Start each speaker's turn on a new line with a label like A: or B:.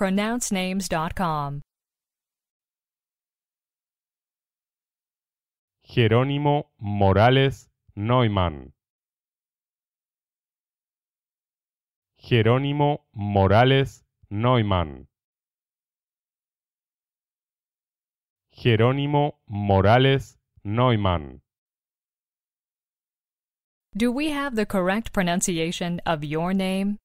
A: pronouncenames.com.
B: Jerónimo Morales Neumann. Jerónimo Morales Neumann. Jerónimo Morales Neumann.
A: Do we have the correct pronunciation of your name?